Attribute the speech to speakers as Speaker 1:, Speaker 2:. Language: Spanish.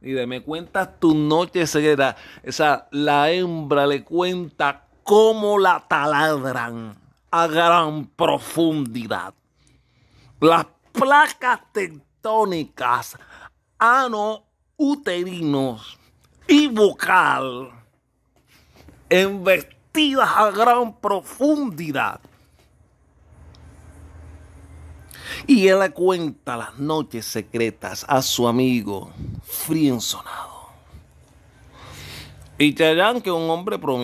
Speaker 1: Y de me cuentas tu noche secreta. Esa, la hembra le cuenta cómo la taladran a gran profundidad. Las placas tectónicas ano-uterinos y vocal embestidas a gran profundidad. Y él le cuenta las noches secretas a su amigo frío Y te harán que un hombre prometido.